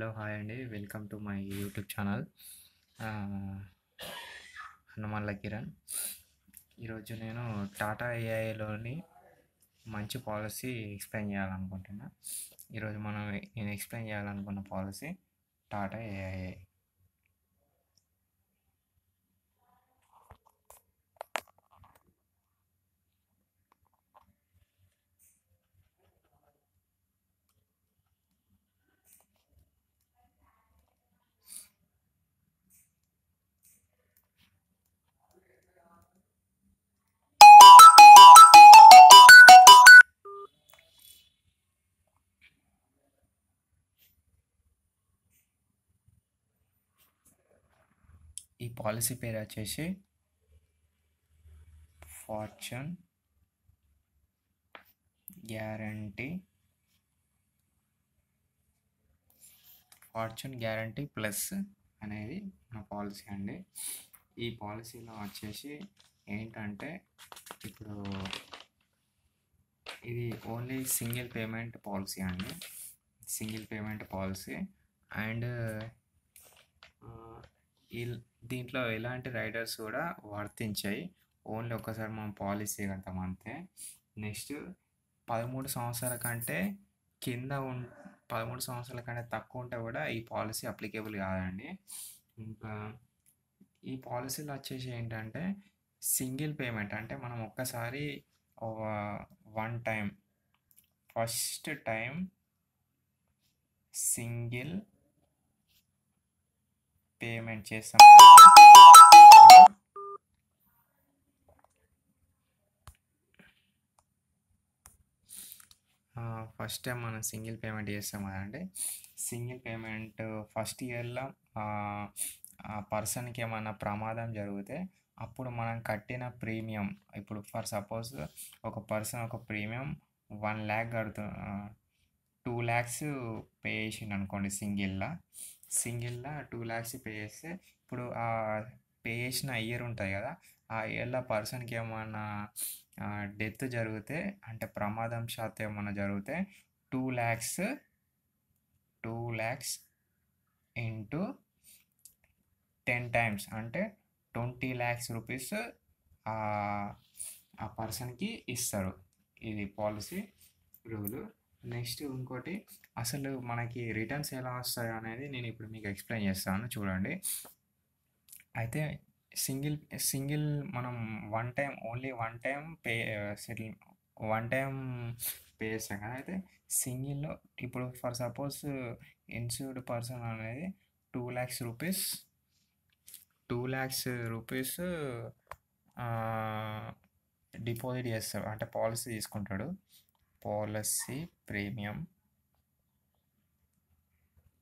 hello hi అండి welcome to my YouTube channel హనుమాన్ల కిరణ్ ఈరోజు నేను టాటా ఏఐలోని మంచి పాలసీ ఎక్స్ప్లెయిన్ చేయాలనుకుంటున్నా ఈరోజు మనం నేను ఎక్స్ప్లెయిన్ చేయాలనుకున్న పాలసీ టాటా ఏఐ ఈ పాలసీ పేరు వచ్చేసి fortune guarantee fortune guarantee plus అనేది నా పాలసీ అండి ఈ పాలసీలో వచ్చేసి ఏంటంటే ఇప్పుడు ఇది ఓన్లీ సింగిల్ పేమెంట్ పాలసీ అండి సింగిల్ పేమెంట్ పాలసీ అండ్ దీంట్లో ఎలాంటి రైడర్స్ కూడా వర్తించాయి ఓన్లీ ఒక్కసారి మనం పాలసీ కడతాం అంతే నెక్స్ట్ పదమూడు సంవత్సరాల కంటే కింద ఉం పదమూడు సంవత్సరాల కంటే తక్కువ ఉంటే కూడా ఈ పాలసీ అప్లికేబుల్ కాదండి ఇంకా ఈ పాలసీలు వచ్చేసి ఏంటంటే సింగిల్ పేమెంట్ అంటే మనం ఒక్కసారి one time first time single payment చేస్తాం ఫస్ట్ టైం మనం సింగిల్ పేమెంట్ చేస్తాం కదండి సింగిల్ పేమెంట్ ఫస్ట్ ఇయర్లో ఆ పర్సన్కి ఏమైనా ప్రమాదం జరిగితే అప్పుడు మనం కట్టిన ప్రీమియం ఇప్పుడు ఫర్ సపోజ్ ఒక పర్సన్ ఒక ప్రీమియం వన్ ల్యాక్ కడుతు టూ ల్యాక్స్ పే చేసిండు అనుకోండి సింగిల్లా సింగిల్లా టూ ల్యాక్స్ పే చేస్తే ఇప్పుడు ఆ పే చేసిన ఇయర్ ఉంటుంది కదా ఆ ఇయర్లో పర్సన్కి ఏమన్నా డెత్ జరిగితే అంటే ప్రమాదం శాతం ఏమన్నా జరిగితే two lakhs two lakhs into ten times అంటే ట్వంటీ ల్యాక్స్ రూపీస్ ఆ పర్సన్కి ఇస్తారు ఇది పాలసీ రూలు నెక్స్ట్ ఇంకోటి అసలు మనకి రిటర్న్స్ ఎలా వస్తాయి అనేది నేను ఇప్పుడు మీకు ఎక్స్ప్లెయిన్ చేస్తాను చూడండి అయితే సింగిల్ సింగిల్ మనం one time only one time pay settle one time pay చేస్తాం కానీ అయితే సింగిల్లో ఇప్పుడు ఫర్ సపోజ్ ఇన్సూర్డ్ పర్సన్ అనేది two lakhs rupees two lakhs rupees deposit చేస్తాడు అంటే పాలసీ తీసుకుంటాడు పాలసీ ప్రీమియం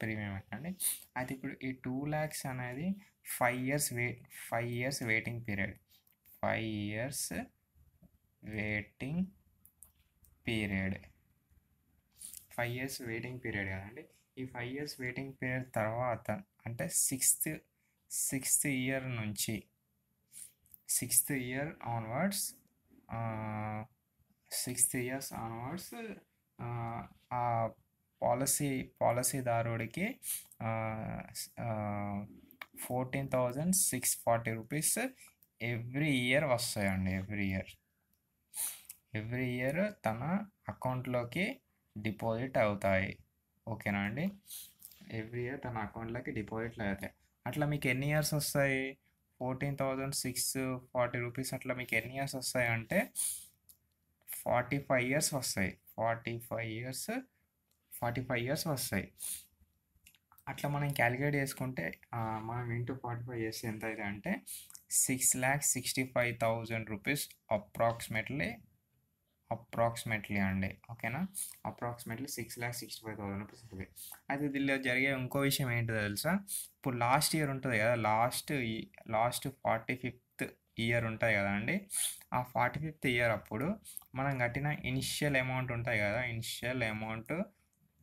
ప్రీమియం అండి అది ఇప్పుడు ఈ టూ ల్యాక్స్ అనేది five years wait five years waiting period five years waiting period five years waiting period కదండి ఈ ఫైవ్ ఇయర్స్ వెయిటింగ్ పీరియడ్ తర్వాత అంటే సిక్స్త్ సిక్స్త్ ఇయర్ నుంచి sixth year onwards sixth years onwards ఆ పాలసీ పాలసీదారుడికి fourteen thousand six forty rupees every year వస్తాయండి every year every year తన అకౌంట్లోకి డిపాజిట్ అవుతాయి ఓకేనా అండి ఎవ్రీ ఇయర్ తన అకౌంట్లోకి డిపాజిట్లు అవుతాయి అట్లా మీకు ఎన్ని ఇయర్స్ వస్తాయి fourteen thousand six forty rupees అట్లా మీకు ఎన్ని ఇయర్స్ వస్తాయి అంటే ఫార్టీ ఫైవ్ ఇయర్స్ వస్తాయి forty five years forty five years వస్తాయి అట్లా మనం క్యాలిక్యులేట్ చేసుకుంటే మనం ఇంటూ ఫార్టీ ఫైవ్ ఇయర్స్ ఎంత అయితే అంటే six lakh sixty five thousand rupees approximately approximately అండి ఓకేనా approximately six lakh sixty five thousand rupees ఉంటుంది అయితే దీనిలో జరిగే ఇంకో విషయం ఏంటో తెలుసా ఇప్పుడు లాస్ట్ ఇయర్ ఉంటుంది కదా last last forty fifth year ఉంటాయి కదండి ఆ ఫార్టీ ఫిఫ్త్ ఇయర్ అప్పుడు మనం కట్టిన ఇనిషియల్ అమౌంట్ ఉంటాయి కదా initial amount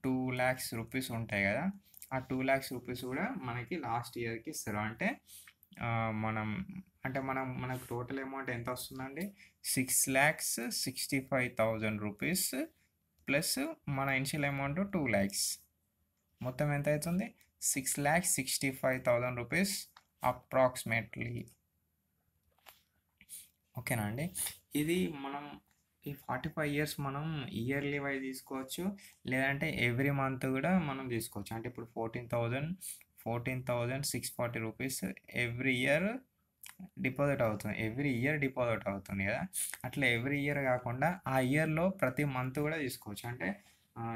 two lakhs rupees ఉంటాయి కదా ఆ టూ ల్యాక్స్ రూపీస్ కూడా మనకి లాస్ట్ ఇయర్కి ఇస్తారు అంటే మనం అంటే మనం మనకు టోటల్ అమౌంట్ ఎంత వస్తుందండి six lakhs sixty five thousand rupees plus మన ఇనిషియల్ అమౌంట్ టూ ల్యాక్స్ మొత్తం ఎంత అవుతుంది six lakhs sixty five thousand rupees approximately ఓకేనా అండి ఇది మనం ఈ ఫార్టీ ఫైవ్ ఇయర్స్ మనం ఇయర్లీ వైజ్ తీసుకోవచ్చు లేదంటే ఎవ్రీ మంత్ కూడా మనం తీసుకోవచ్చు అంటే ఇప్పుడు fourteen thousand fourteen thousand six forty rupees every year deposit అవుతుంది ఎవ్రీ ఇయర్ డిపాజిట్ అవుతుంది కదా అట్లా ఎవ్రీ ఇయర్ కాకుండా ఆ ఇయర్లో ప్రతి మంత్ కూడా తీసుకోవచ్చు అంటే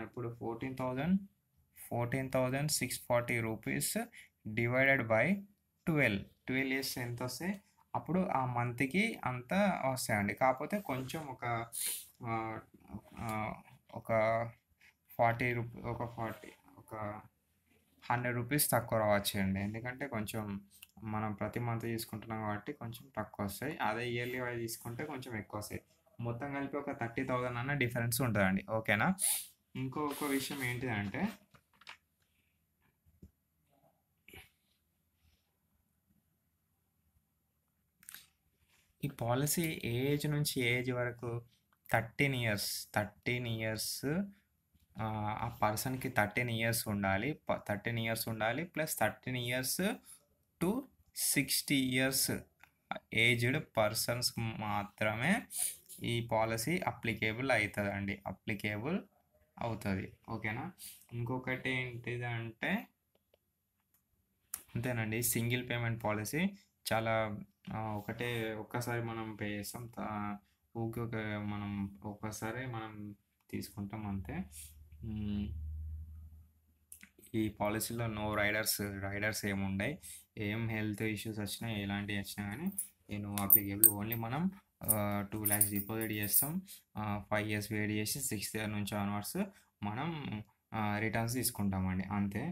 ఇప్పుడు fourteen thousand fourteen thousand six forty rupees divided by twelve twelve years ఎంత వస్తాయి అప్పుడు ఆ మంత్కి అంతా వస్తాయండి కాకపోతే కొంచెం ఒక ఒక ఫార్టీ రూప ఒక ఫార్టీ ఒక హండ్రెడ్ రూపీస్ తక్కువ రావచ్చండి ఎందుకంటే కొంచెం మనం ప్రతి మంత్ తీసుకుంటున్నాం కాబట్టి కొంచెం తక్కువ వస్తాయి అదే ఇయర్లీ వైజ్ తీసుకుంటే కొంచెం ఎక్కువ వస్తాయి మొత్తం కలిపి ఒక థర్టీ థౌజండ్ అన్న డిఫరెన్స్ ఉంటుందండి ఓకేనా ఇంకొక విషయం ఏంటిదంటే ఈ పాలసీ ఏ ఏజ్ నుంచి ఏ ఏజ్ వరకు థర్టీన్ ఇయర్స్ థర్టీన్ ఇయర్స్ ఆ పర్సన్కి థర్టీన్ ఇయర్స్ ఉండాలి థర్టీన్ ఇయర్స్ ఉండాలి plus thirteen years to sixty years aged persons మాత్రమే ఈ పాలసీ అప్లికేబుల్ అవుతుందండి అప్లికేబుల్ అవుతుంది ఓకేనా ఇంకొకటి ఏంటిదంటే అంతేనండి సింగిల్ పేమెంట్ పాలసీ చాలా ఒకటే ఒక్కసారి మనం పే చేస్తాం ఊరికే ఒక మనం ఒక్కసారి మనం తీసుకుంటాం అంతే ఈ పాలసీలో నో రైడర్స్ రైడర్స్ ఏముండయి ఏం హెల్త్ ఇష్యూస్ వచ్చినా ఎలాంటివి వచ్చినా కానీ నేను అప్లికేబుల్ ఓన్లీ మనం టూ ల్యాక్స్ డిపాజిట్ చేస్తాం ఫైవ్ ఇయర్స్ వెయిట్ చేసి సిక్స్త్ ఇయర్ నుంచి ఆన్వర్డ్స్ మనం రిటర్న్స్ తీసుకుంటామండి అంతే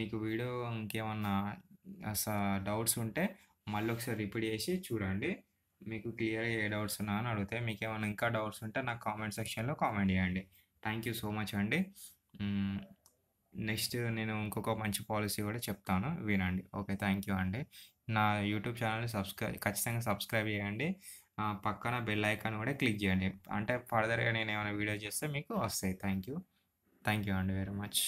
మీకు వీడియో ఇంకేమన్నా డౌట్స్ ఉంటే మళ్ళీ ఒకసారి రిపీట్ చేసి చూడండి మీకు క్లియర్గా ఏ డౌట్స్ ఉన్నా అని అడుగుతాయి మీకు ఏమైనా ఇంకా డౌట్స్ ఉంటే నాకు కామెంట్ సెక్షన్లో కామెంట్ చేయండి థ్యాంక్ యూ సో మచ్ అండి నెక్స్ట్ నేను ఇంకొక మంచి పాలసీ కూడా చెప్తాను వినండి ఓకే థ్యాంక్ యూ అండి నా యూట్యూబ్ ఛానల్ని సబ్స్క్రైబ్ ఖచ్చితంగా సబ్స్క్రైబ్ చేయండి పక్కన బెల్ ఐకాన్ కూడా క్లిక్ చేయండి అంటే ఫర్దర్గా నేను ఏమైనా వీడియో చేస్తే మీకు వస్తాయి థ్యాంక్ యూ థ్యాంక్ యూ అండి వెరీ మచ్